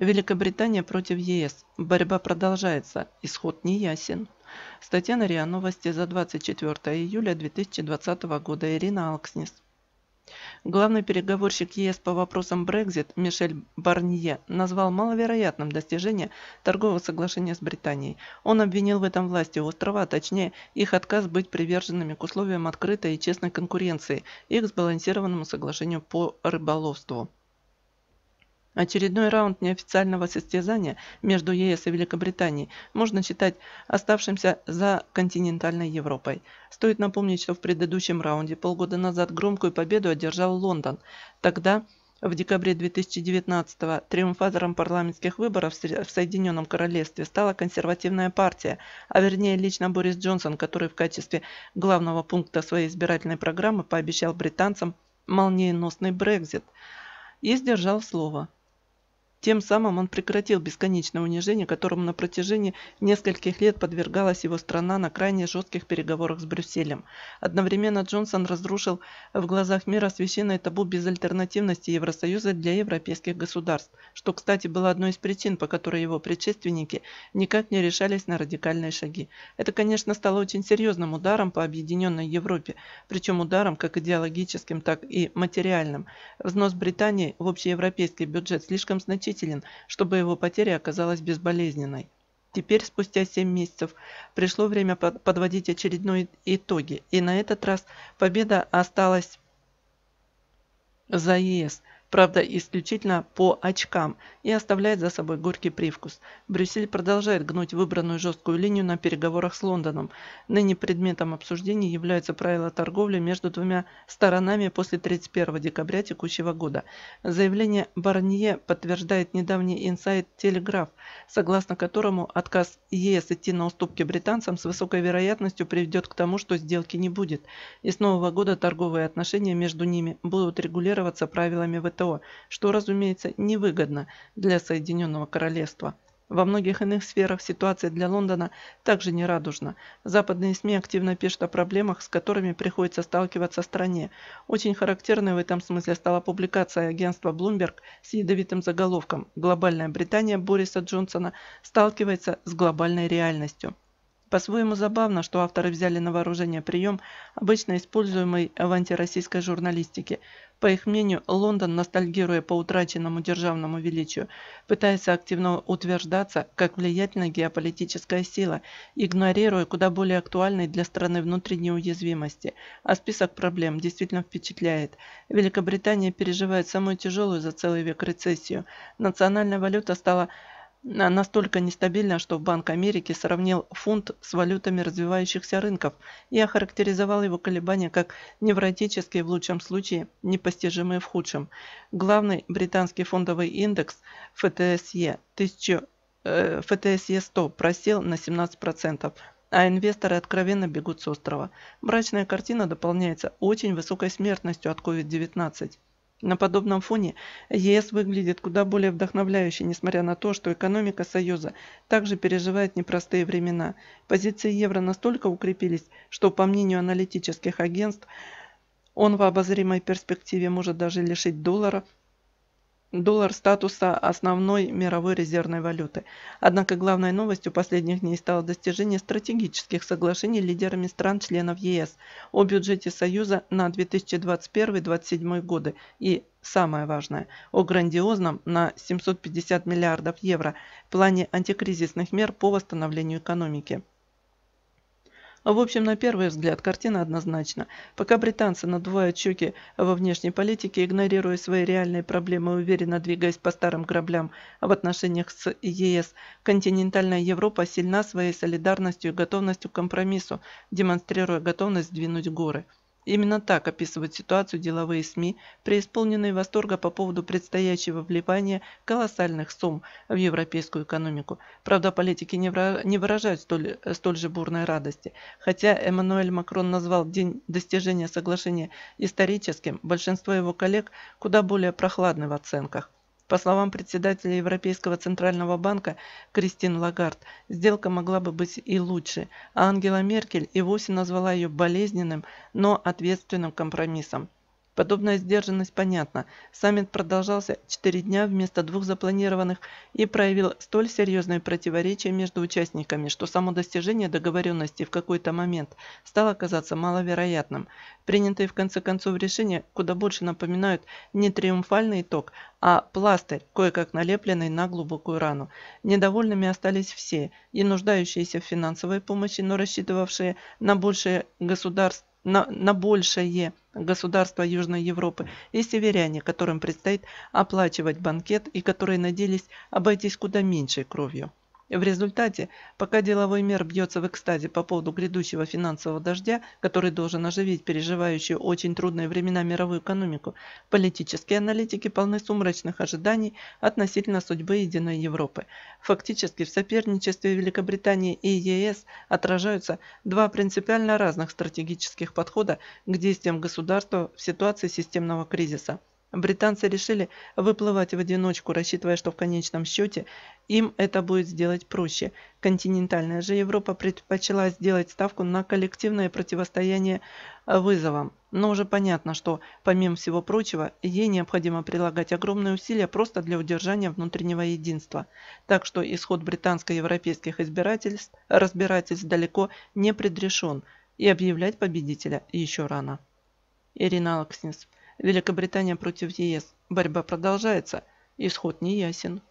Великобритания против ЕС. Борьба продолжается. Исход не ясен. Статья на РИА Новости за 24 июля 2020 года. Ирина Алкснис. Главный переговорщик ЕС по вопросам Брекзит Мишель Барнье назвал маловероятным достижение торгового соглашения с Британией. Он обвинил в этом власти острова, а точнее их отказ быть приверженными к условиям открытой и честной конкуренции и к сбалансированному соглашению по рыболовству. Очередной раунд неофициального состязания между ЕС и Великобританией можно считать оставшимся за континентальной Европой. Стоит напомнить, что в предыдущем раунде полгода назад громкую победу одержал Лондон. Тогда, в декабре 2019-го, триумфатором парламентских выборов в Соединенном Королевстве стала консервативная партия, а вернее лично Борис Джонсон, который в качестве главного пункта своей избирательной программы пообещал британцам молниеносный Брекзит и сдержал слово – тем самым он прекратил бесконечное унижение, которому на протяжении нескольких лет подвергалась его страна на крайне жестких переговорах с Брюсселем. Одновременно Джонсон разрушил в глазах мира священное табу безальтернативности Евросоюза для европейских государств, что, кстати, было одной из причин, по которой его предшественники никак не решались на радикальные шаги. Это, конечно, стало очень серьезным ударом по объединенной Европе, причем ударом как идеологическим, так и материальным. Взнос Британии в общеевропейский бюджет слишком значительный значителен, чтобы его потеря оказалась безболезненной. Теперь, спустя 7 месяцев, пришло время подводить очередной итоги, и на этот раз победа осталась за ЕС, правда исключительно по очкам, и оставляет за собой горький привкус. Брюссель продолжает гнуть выбранную жесткую линию на переговорах с Лондоном. Ныне предметом обсуждения являются правила торговли между двумя сторонами после 31 декабря текущего года. Заявление Барнье подтверждает недавний инсайт «Телеграф», согласно которому отказ ЕС идти на уступки британцам с высокой вероятностью приведет к тому, что сделки не будет, и с нового года торговые отношения между ними будут регулироваться правилами ВТО. ВТО, что, разумеется, невыгодно для Соединенного Королевства. Во многих иных сферах ситуация для Лондона также нерадужна. Западные СМИ активно пишут о проблемах, с которыми приходится сталкиваться стране. Очень характерной в этом смысле стала публикация агентства Bloomberg с ядовитым заголовком «Глобальная Британия Бориса Джонсона сталкивается с глобальной реальностью». По-своему забавно, что авторы взяли на вооружение прием, обычно используемый в антироссийской журналистике. По их мнению, Лондон, ностальгируя по утраченному державному величию, пытается активно утверждаться как влиятельная геополитическая сила, игнорируя куда более актуальные для страны внутренние уязвимости. А список проблем действительно впечатляет. Великобритания переживает самую тяжелую за целый век рецессию. Национальная валюта стала настолько нестабильна, что Банк Америки сравнил фунт с валютами развивающихся рынков и охарактеризовал его колебания как невротические в лучшем случае, непостижимые в худшем. Главный британский фондовый индекс ФТСЕ 1000 э, ФТСЕ 100 просел на 17%, а инвесторы откровенно бегут с острова. Мрачная картина дополняется очень высокой смертностью от COVID-19. На подобном фоне ЕС выглядит куда более вдохновляюще, несмотря на то, что экономика Союза также переживает непростые времена. Позиции евро настолько укрепились, что, по мнению аналитических агентств, он в обозримой перспективе может даже лишить доллара доллар статуса основной мировой резервной валюты. Однако главной новостью последних дней стало достижение стратегических соглашений лидерами стран-членов ЕС о бюджете Союза на 2021-2027 годы и, самое важное, о грандиозном на 750 миллиардов евро плане антикризисных мер по восстановлению экономики. В общем, на первый взгляд, картина однозначна. Пока британцы надувают щеки во внешней политике, игнорируя свои реальные проблемы, уверенно двигаясь по старым граблям в отношениях с ЕС, континентальная Европа сильна своей солидарностью и готовностью к компромиссу, демонстрируя готовность сдвинуть горы. Именно так описывают ситуацию деловые СМИ, преисполненные восторга по поводу предстоящего вливания колоссальных сумм в европейскую экономику. Правда, политики не выражают столь, столь же бурной радости. Хотя Эммануэль Макрон назвал день достижения соглашения историческим, большинство его коллег куда более прохладны в оценках. По словам председателя Европейского центрального банка Кристин Лагард, сделка могла бы быть и лучше, а Ангела Меркель и вовсе назвала ее болезненным, но ответственным компромиссом. Подобная сдержанность понятна. Саммит продолжался 4 дня вместо двух запланированных и проявил столь серьезное противоречие между участниками, что само достижение договоренности в какой-то момент стало казаться маловероятным. Принятые в конце концов решения куда больше напоминают не триумфальный итог, а пластырь, кое-как налепленный на глубокую рану. Недовольными остались все, и нуждающиеся в финансовой помощи, но рассчитывавшие на большее государство на, на большее государства Южной Европы и северяне, которым предстоит оплачивать банкет и которые надеялись обойтись куда меньшей кровью. В результате, пока деловой мир бьется в экстазе по поводу грядущего финансового дождя, который должен оживить переживающую очень трудные времена мировую экономику, политические аналитики полны сумрачных ожиданий относительно судьбы Единой Европы. Фактически в соперничестве Великобритании и ЕС отражаются два принципиально разных стратегических подхода к действиям государства в ситуации системного кризиса – Британцы решили выплывать в одиночку, рассчитывая, что в конечном счете им это будет сделать проще. Континентальная же Европа предпочла сделать ставку на коллективное противостояние э, вызовам. Но уже понятно, что, помимо всего прочего, ей необходимо прилагать огромные усилия просто для удержания внутреннего единства. Так что исход британско-европейских избирательств, разбирательств далеко не предрешен, и объявлять победителя еще рано. Ирина Алкснис Великобритания против ЕС. Борьба продолжается. Исход не ясен.